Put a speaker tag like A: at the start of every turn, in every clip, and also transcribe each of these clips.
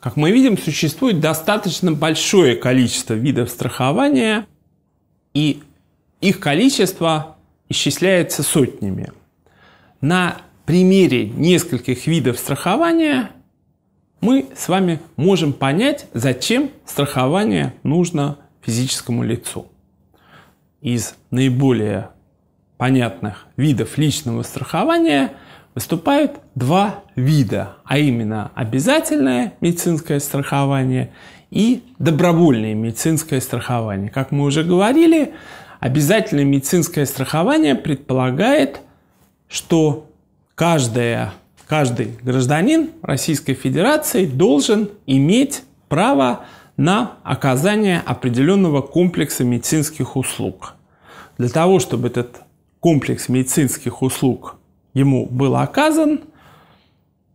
A: Как мы видим, существует достаточно большое количество видов страхования, и их количество исчисляется сотнями. На примере нескольких видов страхования – мы с вами можем понять, зачем страхование нужно физическому лицу. Из наиболее понятных видов личного страхования выступают два вида, а именно обязательное медицинское страхование и добровольное медицинское страхование. Как мы уже говорили, обязательное медицинское страхование предполагает, что каждая каждый гражданин Российской Федерации должен иметь право на оказание определенного комплекса медицинских услуг. Для того, чтобы этот комплекс медицинских услуг ему был оказан,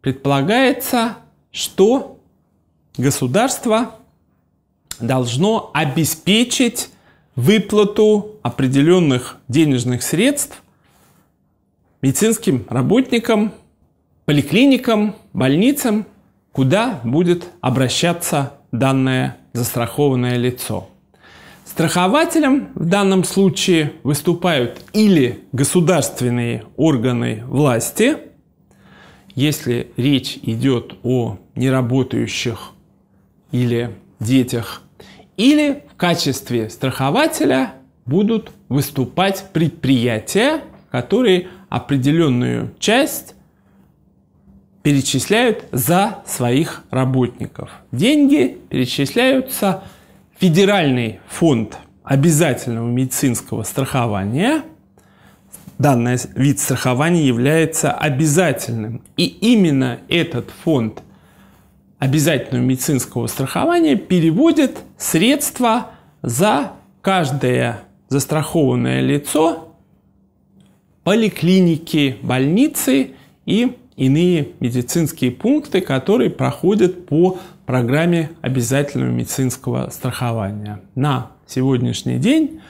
A: предполагается, что государство должно обеспечить выплату определенных денежных средств медицинским работникам поликлиникам, больницам, куда будет обращаться данное застрахованное лицо. Страхователем в данном случае выступают или государственные органы власти, если речь идет о неработающих или детях, или в качестве страхователя будут выступать предприятия, которые определенную часть перечисляют за своих работников. Деньги перечисляются в Федеральный фонд обязательного медицинского страхования. Данный вид страхования является обязательным. И именно этот фонд обязательного медицинского страхования переводит средства за каждое застрахованное лицо поликлиники, больницы и иные медицинские пункты, которые проходят по программе обязательного медицинского страхования. На сегодняшний день,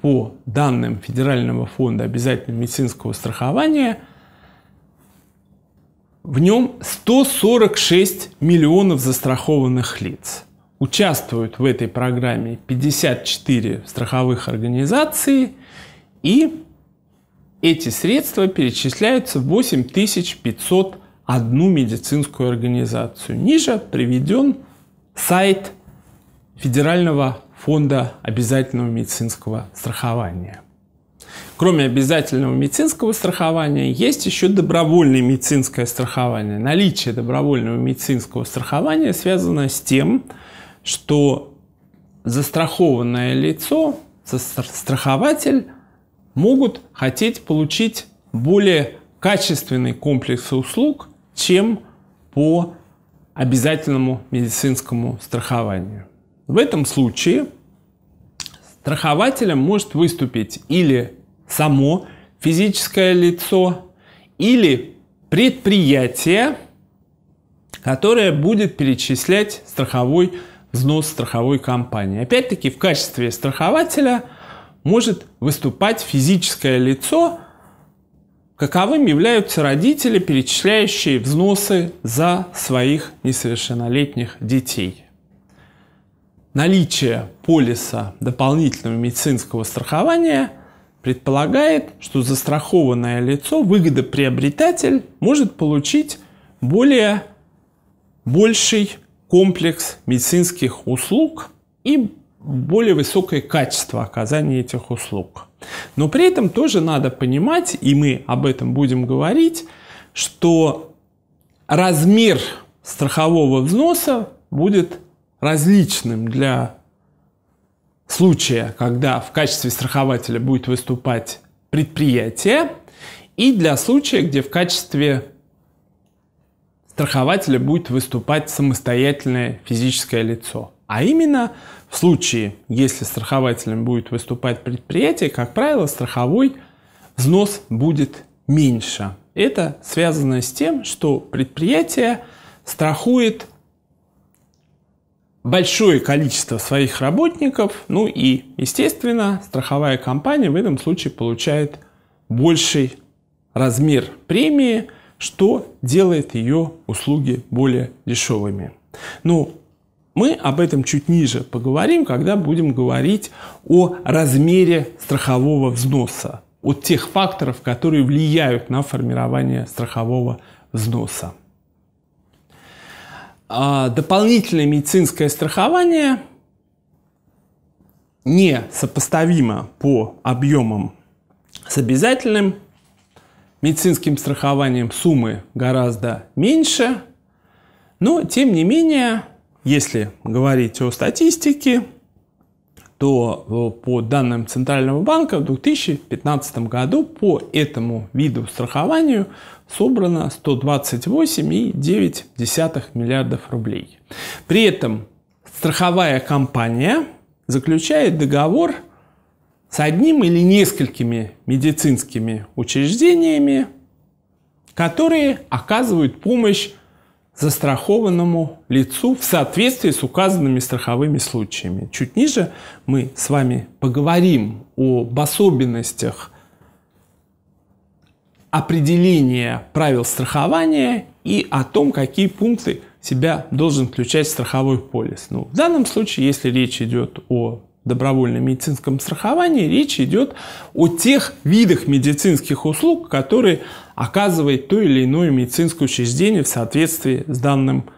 A: по данным Федерального фонда обязательного медицинского страхования, в нем 146 миллионов застрахованных лиц. Участвуют в этой программе 54 страховых организации и эти средства перечисляются в 8501 медицинскую организацию. Ниже приведен сайт Федерального фонда обязательного медицинского страхования. Кроме обязательного медицинского страхования, есть еще добровольное медицинское страхование. Наличие добровольного медицинского страхования связано с тем, что застрахованное лицо, застрахователь – могут хотеть получить более качественный комплекс услуг, чем по обязательному медицинскому страхованию. В этом случае страхователем может выступить или само физическое лицо, или предприятие, которое будет перечислять страховой взнос страховой компании. Опять-таки в качестве страхователя – может выступать физическое лицо, каковым являются родители, перечисляющие взносы за своих несовершеннолетних детей. Наличие полиса дополнительного медицинского страхования предполагает, что застрахованное лицо, выгодоприобретатель, может получить более больший комплекс медицинских услуг и более высокое качество оказания этих услуг. Но при этом тоже надо понимать, и мы об этом будем говорить, что размер страхового взноса будет различным для случая, когда в качестве страхователя будет выступать предприятие, и для случая, где в качестве страхователя будет выступать самостоятельное физическое лицо. А именно в случае, если страхователем будет выступать предприятие, как правило, страховой взнос будет меньше. Это связано с тем, что предприятие страхует большое количество своих работников, ну и, естественно, страховая компания в этом случае получает больший размер премии, что делает ее услуги более дешевыми. Ну, мы об этом чуть ниже поговорим, когда будем говорить о размере страхового взноса, от тех факторов, которые влияют на формирование страхового взноса. А дополнительное медицинское страхование не сопоставимо по объемам с обязательным. Медицинским страхованием суммы гораздо меньше, но тем не менее если говорить о статистике, то э, по данным Центрального банка в 2015 году по этому виду страхованию собрано 128,9 миллиардов рублей. При этом страховая компания заключает договор с одним или несколькими медицинскими учреждениями, которые оказывают помощь застрахованному лицу в соответствии с указанными страховыми случаями. Чуть ниже мы с вами поговорим об особенностях определения правил страхования и о том, какие пункты себя должен включать страховой полис. Ну, в данном случае, если речь идет о добровольном медицинском страховании речь идет о тех видах медицинских услуг, которые оказывает то или иное медицинское учреждение в соответствии с данным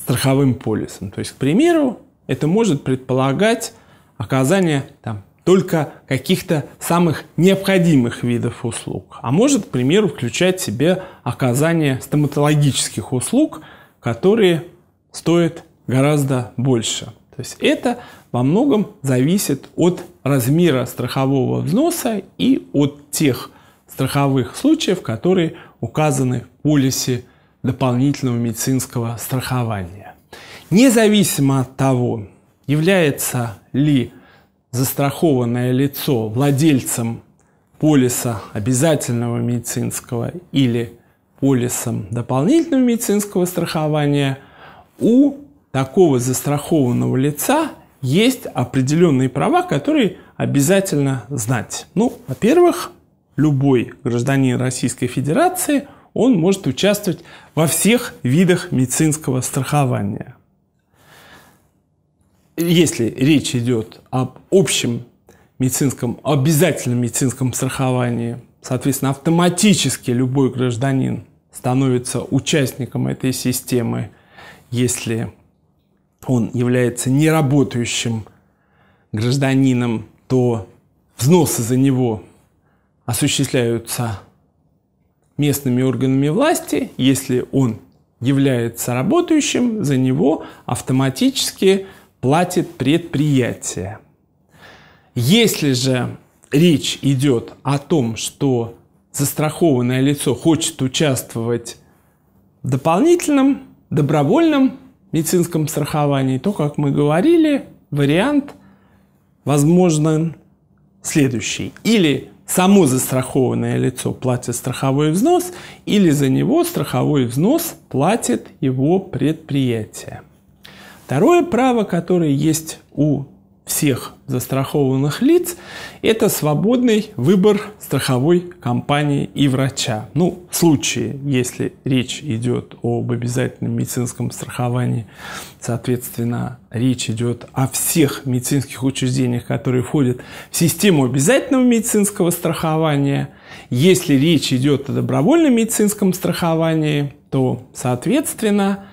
A: страховым полисом. То есть, к примеру, это может предполагать оказание там, только каких-то самых необходимых видов услуг, а может, к примеру, включать в себе оказание стоматологических услуг, которые стоят гораздо больше – то есть это во многом зависит от размера страхового взноса и от тех страховых случаев, которые указаны в полисе дополнительного медицинского страхования. Независимо от того, является ли застрахованное лицо владельцем полиса обязательного медицинского или полисом дополнительного медицинского страхования, у такого застрахованного лица есть определенные права, которые обязательно знать. Ну, во-первых, любой гражданин Российской Федерации, он может участвовать во всех видах медицинского страхования. Если речь идет об общем медицинском, обязательном медицинском страховании, соответственно, автоматически любой гражданин становится участником этой системы, если он является неработающим гражданином, то взносы за него осуществляются местными органами власти. Если он является работающим, за него автоматически платит предприятие. Если же речь идет о том, что застрахованное лицо хочет участвовать в дополнительном, добровольном медицинском страховании, то, как мы говорили, вариант возможен следующий. Или само застрахованное лицо платит страховой взнос, или за него страховой взнос платит его предприятие. Второе право, которое есть у всех застрахованных лиц – это свободный выбор страховой компании и врача. Ну, в случае, если речь идет об обязательном медицинском страховании, соответственно, речь идет о всех медицинских учреждениях, которые входят в систему обязательного медицинского страхования. Если речь идет о добровольном медицинском страховании, то, соответственно,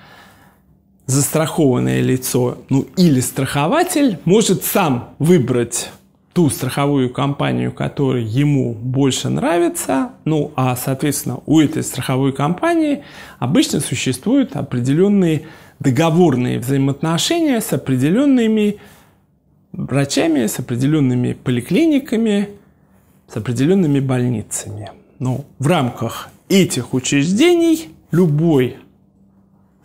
A: застрахованное лицо, ну или страхователь, может сам выбрать ту страховую компанию, которая ему больше нравится. Ну, а, соответственно, у этой страховой компании обычно существуют определенные договорные взаимоотношения с определенными врачами, с определенными поликлиниками, с определенными больницами. Но ну, в рамках этих учреждений любой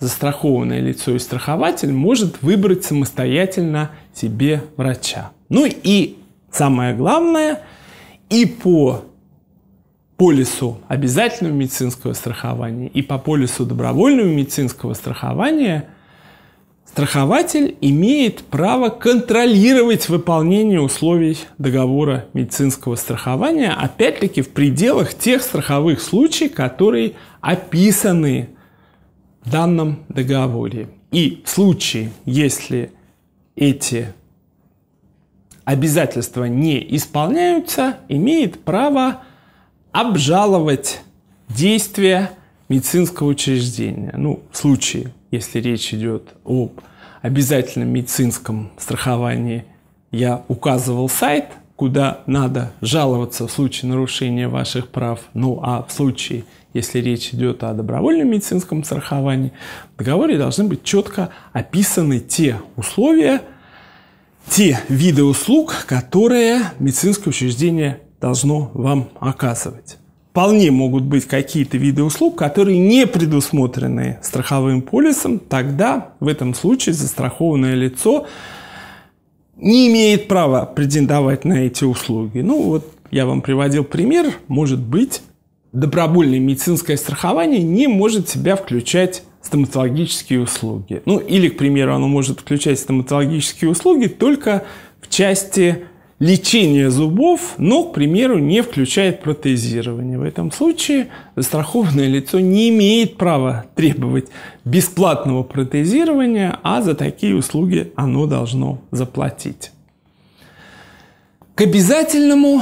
A: застрахованное лицо и страхователь может выбрать самостоятельно себе врача. Ну и самое главное, и по полису обязательного медицинского страхования, и по полису добровольного медицинского страхования страхователь имеет право контролировать выполнение условий договора медицинского страхования, опять-таки в пределах тех страховых случаев, которые описаны в данном договоре. И в случае, если эти обязательства не исполняются, имеет право обжаловать действия медицинского учреждения. Ну, в случае, если речь идет об обязательном медицинском страховании, я указывал сайт, куда надо жаловаться в случае нарушения ваших прав. Ну, а в случае если речь идет о добровольном медицинском страховании, в договоре должны быть четко описаны те условия, те виды услуг, которые медицинское учреждение должно вам оказывать. Вполне могут быть какие-то виды услуг, которые не предусмотрены страховым полисом, тогда в этом случае застрахованное лицо не имеет права претендовать на эти услуги. Ну вот я вам приводил пример, может быть, добровольное медицинское страхование не может себя включать стоматологические услуги. Ну или, к примеру, оно может включать стоматологические услуги только в части лечения зубов, но, к примеру, не включает протезирование. В этом случае застрахованное лицо не имеет права требовать бесплатного протезирования, а за такие услуги оно должно заплатить. К обязательному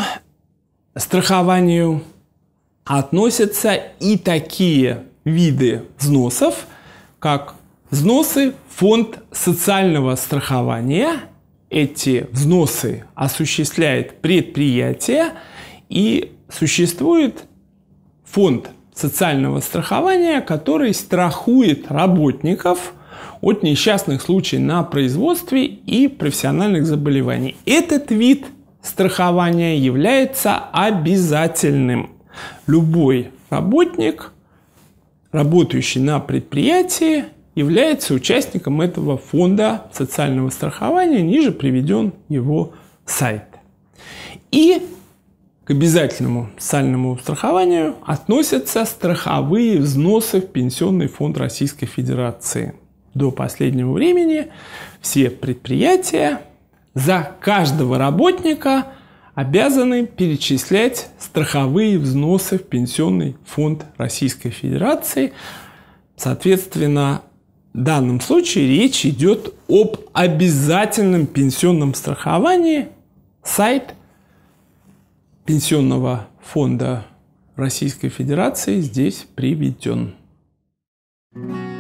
A: страхованию – относятся и такие виды взносов, как взносы в фонд социального страхования. Эти взносы осуществляет предприятие и существует фонд социального страхования, который страхует работников от несчастных случаев на производстве и профессиональных заболеваний. Этот вид страхования является обязательным Любой работник, работающий на предприятии, является участником этого фонда социального страхования. Ниже приведен его сайт. И к обязательному социальному страхованию относятся страховые взносы в Пенсионный фонд Российской Федерации. До последнего времени все предприятия за каждого работника – обязаны перечислять страховые взносы в Пенсионный фонд Российской Федерации. Соответственно, в данном случае речь идет об обязательном пенсионном страховании. Сайт Пенсионного фонда Российской Федерации здесь приведен. thank you